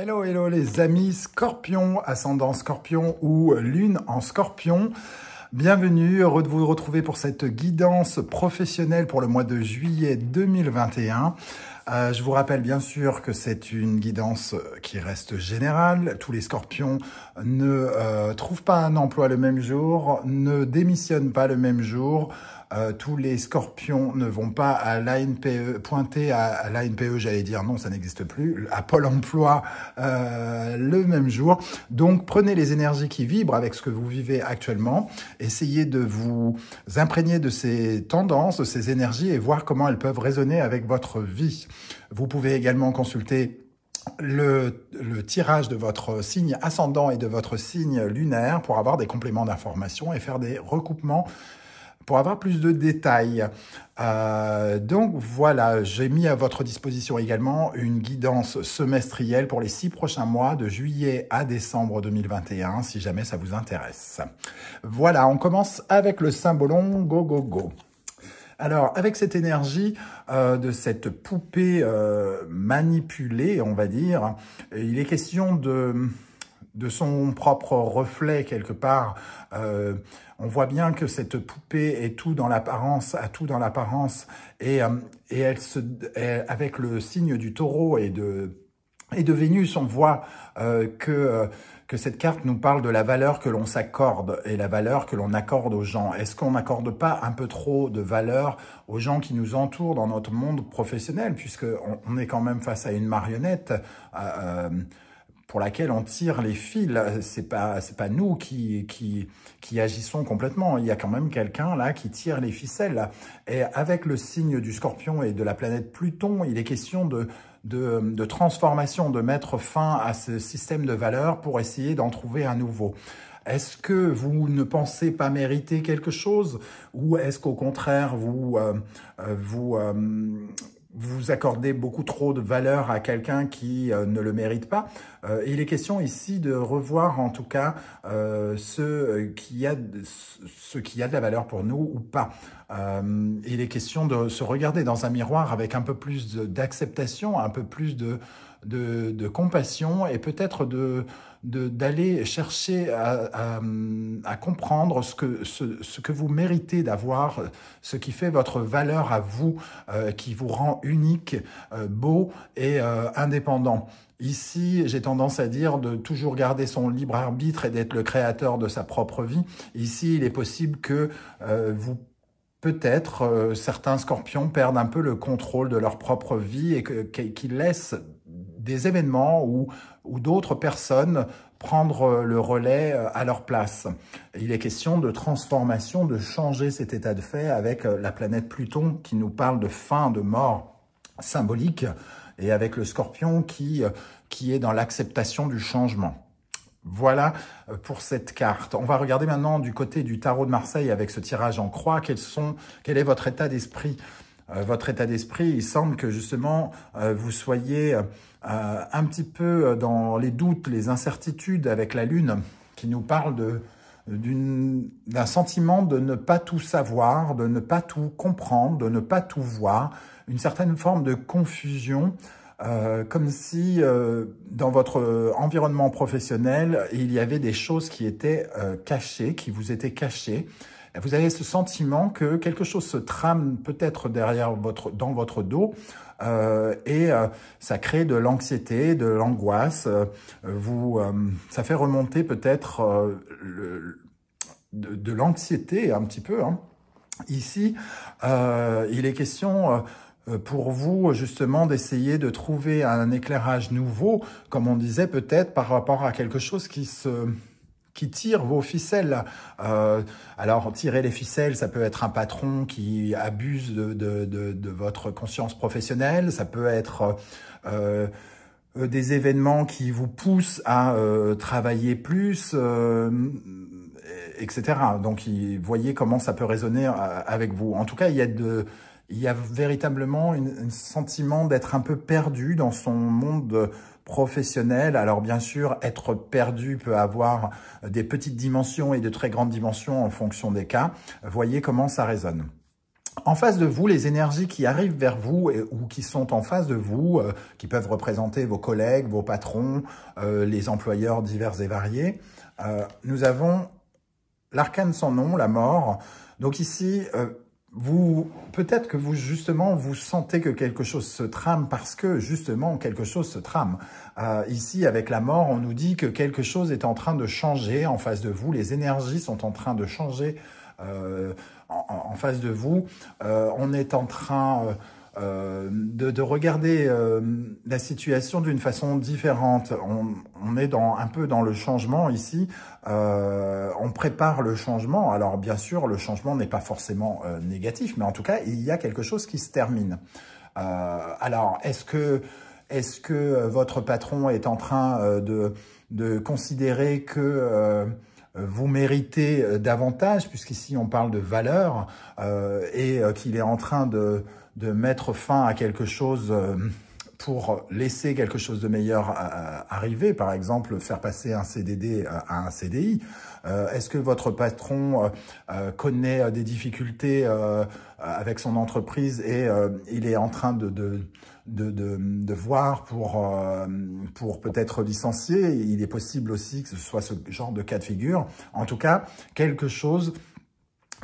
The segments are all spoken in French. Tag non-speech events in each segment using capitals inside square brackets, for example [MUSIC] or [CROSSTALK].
Hello, hello les amis Scorpion, ascendant Scorpion ou Lune en Scorpion. Bienvenue, heureux de vous retrouver pour cette guidance professionnelle pour le mois de juillet 2021. Euh, je vous rappelle bien sûr que c'est une guidance qui reste générale. Tous les scorpions ne euh, trouvent pas un emploi le même jour, ne démissionnent pas le même jour, euh, tous les scorpions ne vont pas à l'ANPE, pointer à, l'ANPE, j'allais dire non, ça n'existe plus, à Pôle emploi euh, le même jour. Donc prenez les énergies qui vibrent avec ce que vous vivez actuellement, essayez de vous imprégner de ces tendances, de ces énergies et voir comment elles peuvent résonner avec votre vie. Vous pouvez également consulter le, le, tirage de votre signe ascendant et de votre signe lunaire pour avoir des compléments d'information et faire des recoupements pour avoir plus de détails. Euh, donc voilà, j'ai mis à votre disposition également une guidance semestrielle pour les six prochains mois de juillet à décembre 2021, si jamais ça vous intéresse. Voilà, on commence avec le symbolon Go Go Go. Alors, avec cette énergie euh, de cette poupée euh, manipulée, on va dire, il est question de, de son propre reflet quelque part, on voit bien que cette poupée est tout dans l'apparence, a tout dans l'apparence, et, euh, et elle se, avec le signe du taureau et de, et de Vénus, on voit euh, que, euh, que cette carte nous parle de la valeur que l'on s'accorde et la valeur que l'on accorde aux gens. Est-ce qu'on n'accorde pas un peu trop de valeur aux gens qui nous entourent dans notre monde professionnel, puisque on, est quand même face à une marionnette pour laquelle on tire les fils. Euh, c'est pas c'est pas nous qui, qui qui agissons complètement. Il y a quand même quelqu'un là qui tire les ficelles. Et avec le signe du Scorpion et de la planète Pluton, il est question de de, de transformation, de mettre fin à ce système de valeurs pour essayer d'en trouver un nouveau. Est-ce que vous ne pensez pas mériter quelque chose ou est-ce qu'au contraire vous euh, euh, vous vous accordez beaucoup trop de valeur à quelqu'un qui euh, ne le mérite pas. Euh, il est question ici de revoir en tout cas euh, ce, qui a, ce qui a de la valeur pour nous ou pas. il est question de se regarder dans un miroir avec un peu plus d'acceptation, un peu plus de de, compassion et peut-être de d'aller chercher à, comprendre ce que, ce, que vous méritez d'avoir, ce qui fait votre valeur à vous, euh, qui vous rend unique, euh, beau et euh, indépendant. Ici, j'ai tendance à dire de toujours garder son libre arbitre et d'être le créateur de sa propre vie. Ici, il est possible que vous peut-être euh, certains scorpions perdent un peu le contrôle de leur propre vie et qu'ils laissent des événements ou, d'autres personnes prendre euh, le relais euh, à leur place. Il est question de transformation, de changer cet état de fait avec la planète Pluton qui nous parle de fin, de mort symbolique et avec le scorpion qui est dans l'acceptation du changement. Voilà euh, pour cette carte. On va regarder maintenant du côté du tarot de Marseille avec ce tirage en croix. quel est votre état d'esprit euh, Votre état d'esprit, il semble que justement euh, vous soyez un petit peu dans les doutes, les incertitudes avec la Lune qui nous parle d'un sentiment de ne pas tout savoir, de ne pas tout comprendre, de ne pas tout voir, une certaine forme de confusion euh, comme si euh, dans votre environnement professionnel, il y avait des choses qui étaient euh, cachées, qui vous étaient cachées. Vous avez ce sentiment que quelque chose se trame peut-être derrière votre, dans votre dos et ça crée de l'anxiété, de l'angoisse. vous, ça fait remonter peut-être de, de l'anxiété un petit peu. Hein. Ici, il est question euh, pour vous justement d'essayer de trouver un éclairage nouveau, comme on disait peut-être par rapport à quelque chose qui se qui tire vos ficelles. Euh, alors, tirer les ficelles, ça peut être un patron qui abuse de, de, votre conscience professionnelle, ça peut être euh, des événements qui vous poussent à travailler plus, etc. Donc, voyez comment ça peut résonner avec vous. En tout cas, il y a de il y a véritablement un sentiment d'être un peu perdu dans son monde professionnel. Alors bien sûr, être perdu peut avoir des petites dimensions et de très grandes dimensions en fonction des cas. Voyez comment ça résonne. En face de vous, les énergies qui arrivent vers vous ou qui sont en face de vous, euh, qui peuvent représenter vos collègues, vos patrons, euh, les employeurs divers et variés, euh, nous avons l'arcane sans nom, la mort. Donc ici, vous, peut-être que vous, justement, vous sentez que quelque chose se trame parce que, justement, quelque chose se trame. Euh, ici, avec la mort, on nous dit que quelque chose est en train de changer en face de vous, les énergies sont en train de changer euh, en, face de vous, euh, on est en train euh, de, regarder euh, la situation d'une façon différente. On, est dans, un peu dans le changement ici. Euh, on prépare le changement. Alors bien sûr, le changement n'est pas forcément négatif, mais en tout cas, il y a quelque chose qui se termine. alors, est-ce que, est que votre patron est en train de, de considérer que euh, vous méritez euh, davantage, puisqu'ici on parle de valeur, euh, et qu'il est en train de, de, mettre fin à quelque chose pour laisser quelque chose de meilleur arriver, par exemple faire passer un CDD à un CDI Est-ce que votre patron connaît des difficultés avec son entreprise et il est en train de, de de, de, voir pour, euh, pour peut-être licencier. Il est possible aussi que ce soit ce genre de cas de figure. En tout cas, quelque chose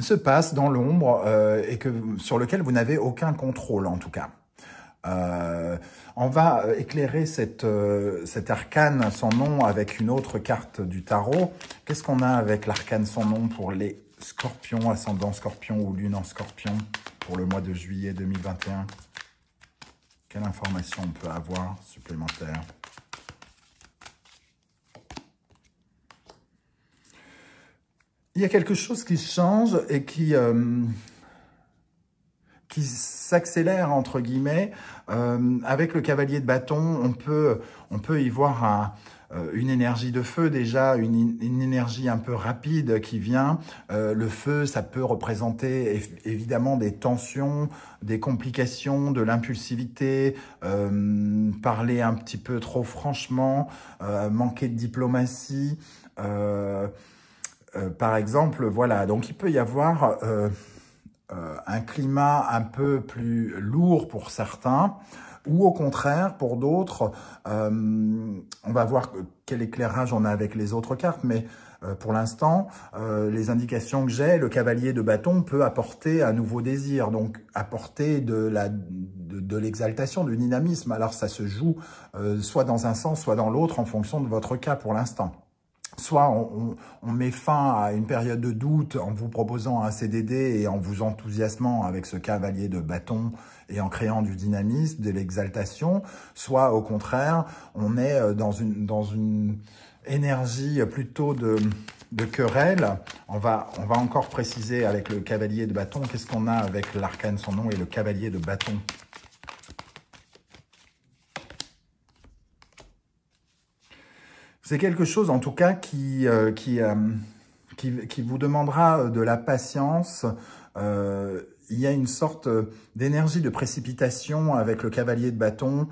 se passe dans l'ombre euh, et que, sur lequel vous n'avez aucun contrôle, en tout cas. Euh, on va éclairer cette, arcane sans nom avec une autre carte du tarot. Qu'est-ce qu'on a avec l'arcane sans nom pour les scorpions, ascendant scorpion ou lune en scorpion pour le mois de juillet 2021 quelle information on peut avoir supplémentaire Il y a quelque chose qui change et qui, euh, qui s'accélère, entre guillemets. Euh, avec le cavalier de bâton, on peut, on peut y voir un euh, une énergie de feu déjà, une, énergie un peu rapide qui vient. Euh, le feu, ça peut représenter évidemment des tensions, des complications, de l'impulsivité, euh, parler un petit peu trop franchement, manquer de diplomatie. par exemple, voilà, donc il peut y avoir un climat un peu plus lourd pour certains, ou au contraire, pour d'autres, euh, on va voir quel éclairage on a avec les autres cartes, mais euh, pour l'instant, euh, les indications que j'ai, le cavalier de bâton peut apporter un nouveau désir, donc apporter de l'exaltation, du dynamisme. Alors ça se joue soit dans un sens, soit dans l'autre, en fonction de votre cas pour l'instant. Soit on, met fin à une période de doute en vous proposant un CDD et en vous enthousiasmant avec ce cavalier de bâton et en créant du dynamisme, de l'exaltation, soit au contraire, on est euh, dans une, dans une énergie plutôt de, querelle. On va, on va encore préciser avec le cavalier de bâton, qu'est-ce qu'on a avec l'arcane son nom et le cavalier de bâton C'est quelque chose en tout cas qui, euh, qui, euh, qui, qui, vous demandera euh, de la patience. Euh, il y a une sorte euh, d'énergie de précipitation avec le cavalier de bâton,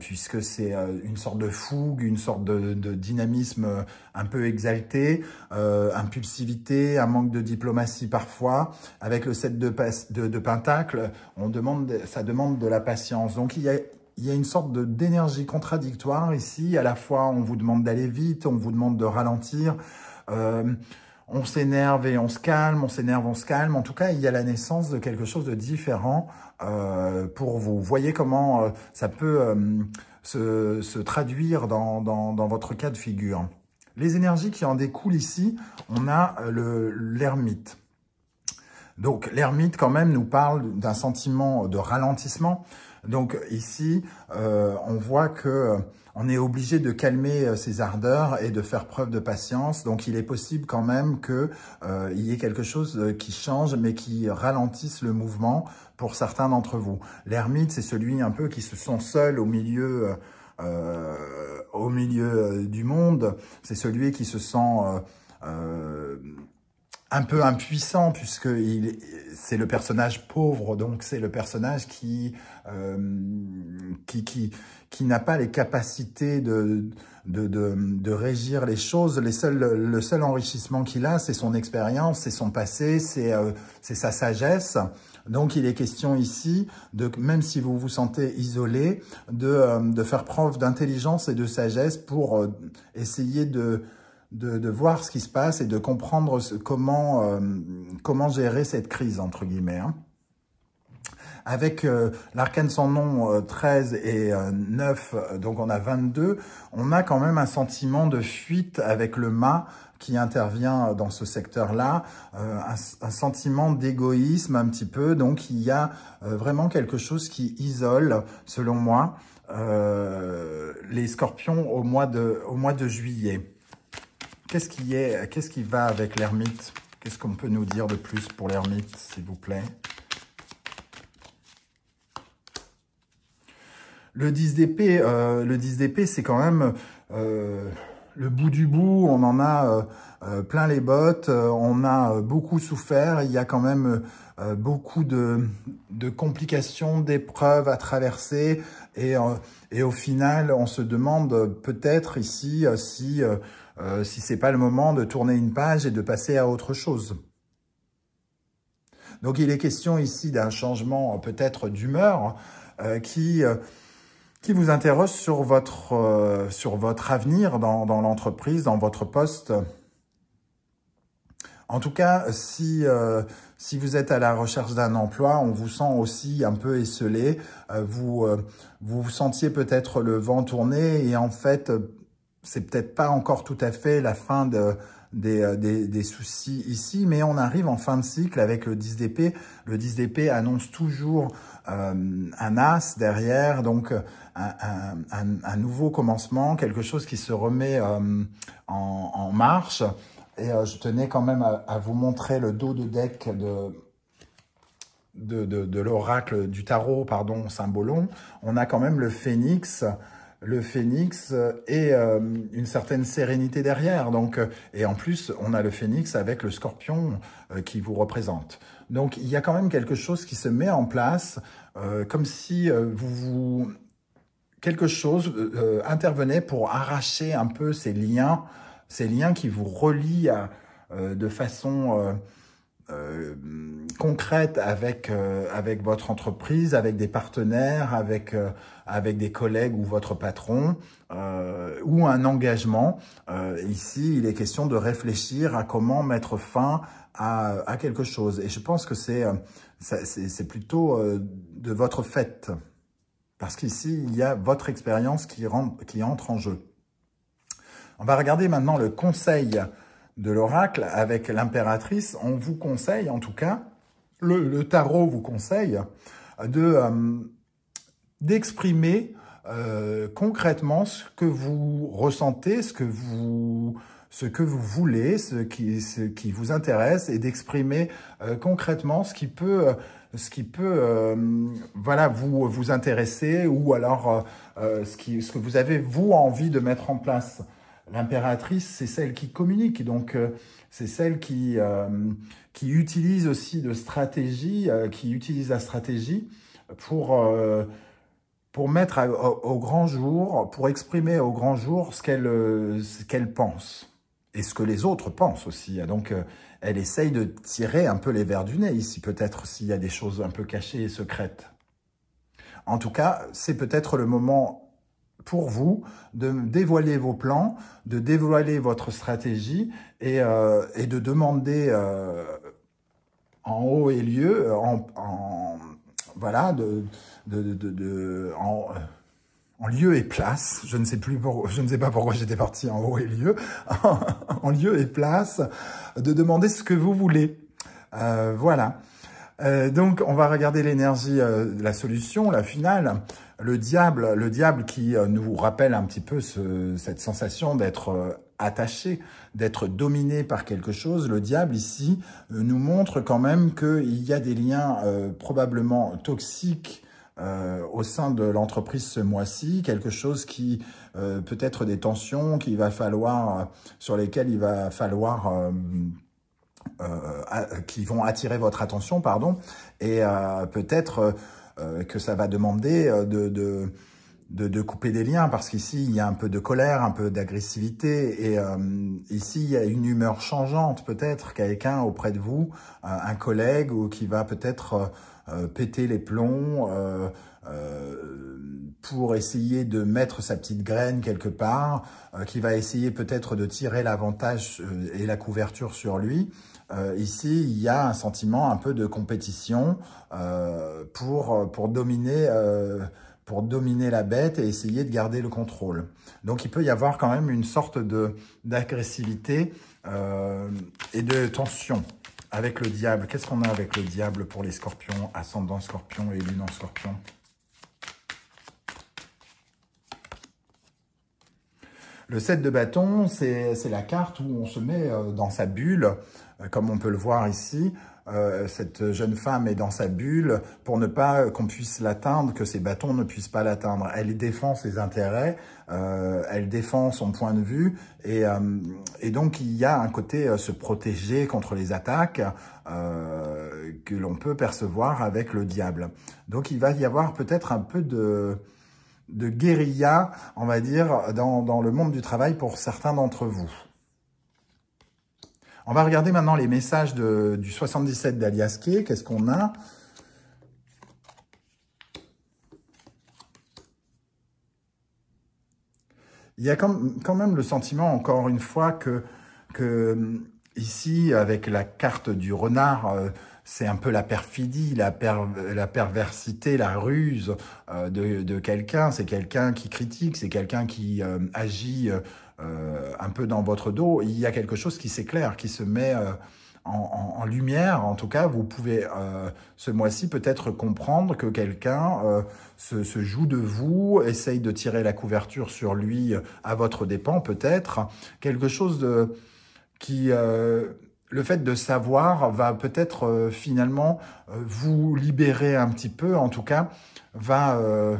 puisque c'est une sorte de fougue, une sorte de, dynamisme un peu exalté, impulsivité, un manque de diplomatie parfois. Avec le set de, de, de pentacles, on demande, ça demande de la patience. Donc il y a il y a une sorte d'énergie contradictoire ici. À la fois, on vous demande d'aller vite, on vous demande de ralentir on s'énerve et on se calme, on s'énerve, on se calme. En tout cas, il y a la naissance de quelque chose de différent euh, pour vous. Voyez comment euh, ça peut euh, se, traduire dans, votre cas de figure. Les énergies qui en découlent ici, on a l'ermite. Donc l'ermite quand même nous parle d'un sentiment de ralentissement. Donc ici, on voit que on est obligé de calmer euh, ses ardeurs et de faire preuve de patience. Donc, il est possible quand même qu'il euh, y ait quelque chose euh, qui change, mais qui ralentisse le mouvement pour certains d'entre vous. L'ermite, c'est celui un peu qui se sent seul au milieu... au milieu du monde, c'est celui qui se sent un peu impuissant puisque c'est le personnage pauvre, donc c'est le personnage qui, euh, qui, qui, qui n'a pas les capacités de de, de, régir les choses. Les seuls, le seul enrichissement qu'il a, c'est son expérience, c'est son passé, c'est euh, sa sagesse. Donc il est question ici, de, même si vous vous sentez isolé, de, euh, de faire preuve d'intelligence et de sagesse pour euh, essayer de de, de, voir ce qui se passe et de comprendre comment, euh, comment gérer cette crise, entre guillemets. Hein. Avec euh, l'arcane sans nom 13 euh, et 9, donc on a 22, on a quand même un sentiment de fuite avec le mât qui intervient dans ce secteur-là, un, un, sentiment d'égoïsme un petit peu. Donc il y a vraiment quelque chose qui isole, selon moi, les scorpions au mois de, au mois de juillet. Qu'est-ce qui, est, qu'est-ce qui va avec l'ermite Qu'est-ce qu'on peut nous dire de plus pour l'ermite, s'il vous plaît Le 10 d'épée, euh, le 10 c'est quand même euh, le bout du bout. On en a euh, plein les bottes. on a beaucoup souffert. Il y a quand même beaucoup de, complications, d'épreuves à traverser. et, au final, on se demande peut-être ici si euh, si c'est pas le moment de tourner une page et de passer à autre chose. Donc il est question ici d'un changement peut-être d'humeur euh, qui, euh, qui vous interroge sur votre, sur votre avenir dans, l'entreprise, dans votre poste. En tout cas, si, si vous êtes à la recherche d'un emploi, on vous sent aussi un peu esselé. vous, vous sentiez peut-être le vent tourner et en fait, c'est peut-être pas encore tout à fait la fin euh, des, soucis ici, mais on arrive en fin de cycle avec le 10 d'épée. Le 10 d'épée annonce toujours euh, un as derrière, donc un, nouveau commencement, quelque chose qui se remet euh, en, marche. Et je tenais quand même à, vous montrer le dos de deck de, de, de l'oracle du tarot, pardon, symbolon. On a quand même le phénix le phénix et euh, une certaine sérénité derrière. Donc, euh, et en plus, on a le phénix avec le scorpion euh, qui vous représente. Donc, il y a quand même quelque chose qui se met en place, comme si vous, vous, quelque chose intervenait pour arracher un peu ces liens, ces liens qui vous relient de façon euh, concrète avec euh, avec votre entreprise, avec des partenaires, avec euh, avec des collègues ou votre patron, ou un engagement. ici, il est question de réfléchir à comment mettre fin à, à quelque chose. Et je pense que c'est c'est plutôt de votre fait, parce qu'ici il y a votre expérience qui qui entre en jeu. On va regarder maintenant le conseil de l'oracle avec l'impératrice, on vous conseille, en tout cas, le, tarot vous conseille euh, d'exprimer euh, concrètement ce que vous ressentez, ce que vous ce que vous voulez, ce qui vous intéresse et d'exprimer euh, concrètement ce qui peut ce qui peut voilà vous intéresser ou alors ce ce que vous avez vous envie de mettre en place. L'impératrice, c'est celle qui communique, donc euh, c'est celle qui, euh, qui utilise aussi de stratégie, euh, qui utilise la stratégie pour, pour mettre au, grand jour, pour exprimer au grand jour ce qu'elle qu'elle pense et ce que les autres pensent aussi. Donc, elle essaye de tirer un peu les verres du nez ici, peut-être s'il y a des choses un peu cachées et secrètes. En tout cas, c'est peut-être le moment pour vous, de dévoiler vos plans, de dévoiler votre stratégie et, euh, et de demander euh, en haut et lieu, euh, en, voilà, de, de, de, en, lieu et place. Je ne sais plus je ne sais pas pourquoi j'étais parti en haut et lieu, [LAUGHS] en lieu et place, de demander ce que vous voulez. voilà. Euh, donc, on va regarder l'énergie, euh, la solution, la finale. Le diable, le diable qui euh, nous rappelle un petit peu ce, cette sensation d'être attaché, d'être dominé par quelque chose. Le diable ici nous montre quand même qu'il y a des liens probablement toxiques au sein de l'entreprise ce mois-ci, quelque chose qui peut être des tensions qu'il va falloir, sur lesquelles il va falloir euh, euh qui vont attirer votre attention, pardon, et euh, peut-être euh, euh, que ça va demander de, de, de, de couper des liens, parce qu'ici, il y a un peu de colère, un peu d'agressivité, et ici, il y a une humeur changeante, peut-être, quelqu'un auprès de vous, un collègue, ou qui va peut-être péter les plombs, pour essayer de mettre sa petite graine quelque part, qui va essayer peut-être de tirer l'avantage et la couverture sur lui. Euh, ici, il y a un sentiment un peu de compétition euh, pour, euh, pour, dominer, la bête et essayer de garder le contrôle. Donc, il peut y avoir quand même une sorte d'agressivité et de tension. Avec le diable, qu'est-ce qu'on a avec le diable pour les scorpions, ascendant scorpion et lune en scorpion Le 7 de bâton, c'est la carte où on se met euh, dans sa bulle, euh, comme on peut le voir ici. Euh, cette jeune femme est dans sa bulle pour ne pas qu'on puisse l'atteindre, que ses bâtons ne puissent pas l'atteindre. Elle défend ses intérêts, elle défend son point de vue, et, et donc il y a un côté se protéger contre les attaques que l'on peut percevoir avec le diable. Donc il va y avoir peut-être un peu de de guérilla, on va dire, dans, dans le monde du travail pour certains d'entre vous. On va regarder maintenant les messages de, du 77 d'Aliasqué. Qu'est-ce qu'on a Il y a quand même le sentiment, encore une fois, que, que hum, ici, avec la carte du renard, euh, c'est un peu la perfidie, la, la perversité, la ruse euh, de, quelqu'un. C'est quelqu'un qui critique, c'est quelqu'un qui euh, agit euh, un peu dans votre dos. Il y a quelque chose qui s'éclaire, qui se met en, lumière. En tout cas, vous pouvez ce mois-ci peut-être comprendre que quelqu'un se, joue de vous, essaye de tirer la couverture sur lui à votre dépens peut-être. Quelque chose de qui le fait de savoir va peut-être euh, finalement euh, vous libérer un petit peu, en tout cas, va, euh,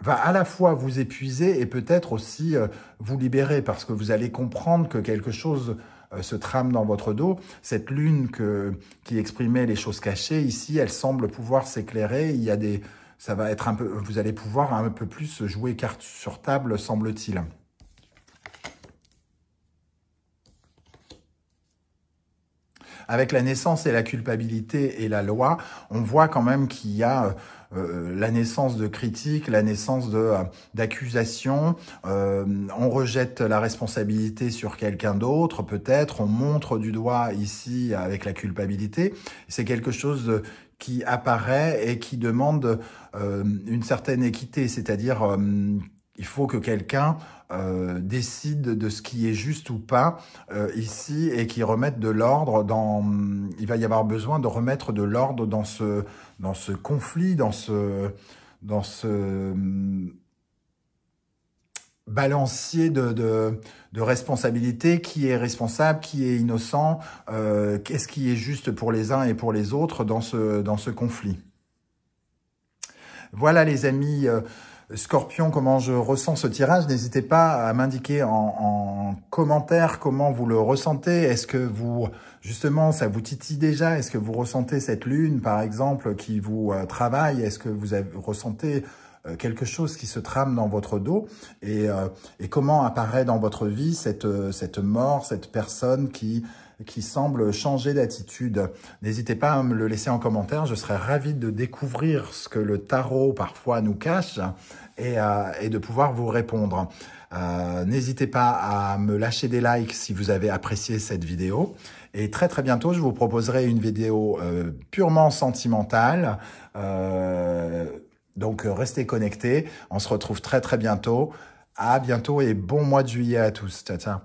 va à la fois vous épuiser et peut-être aussi vous libérer, parce que vous allez comprendre que quelque chose se trame dans votre dos. Cette lune qui exprimait les choses cachées, ici, elle semble pouvoir s'éclairer. Il y a des, ça va être un peu, vous allez pouvoir un peu plus jouer carte sur table, semble-t-il. avec la naissance et la culpabilité et la loi, on voit quand même qu'il y a euh, euh, la naissance de critiques, la naissance de euh, d'accusations. on rejette la responsabilité sur quelqu'un d'autre, peut-être. On montre du doigt ici avec la culpabilité. C'est quelque chose qui apparaît et qui demande une certaine équité, c'est-à-dire il faut que quelqu'un décide euh, décident de ce qui est juste ou pas euh, ici et qui remettent de l'ordre dans. Il va y avoir besoin de remettre de l'ordre dans ce dans ce conflit, dans ce dans ce hmm, balancier de, de, responsabilité, qui est responsable, qui est innocent, euh, qu'est-ce qui est juste pour les uns et pour les autres dans ce, dans ce conflit. Voilà les amis, Scorpion, comment je ressens ce tirage, n'hésitez pas à m'indiquer en, en, commentaire comment vous le ressentez. Est-ce que vous, justement, ça vous titille déjà Est-ce que vous ressentez cette lune, par exemple, qui vous euh, travaille Est-ce que vous avez, ressentez euh, quelque chose qui se trame dans votre dos et, euh, et comment apparaît dans votre vie cette, cette mort, cette personne qui qui semble changer d'attitude. N'hésitez pas à me le laisser en commentaire, je serais ravi de découvrir ce que le tarot parfois nous cache et, euh, et de pouvoir vous répondre. Euh, n'hésitez pas à me lâcher des likes si vous avez apprécié cette vidéo. Et très très bientôt, je vous proposerai une vidéo euh, purement sentimentale. donc restez connectés. On se retrouve très très bientôt. À bientôt et bon mois de juillet à tous. Ciao, ciao.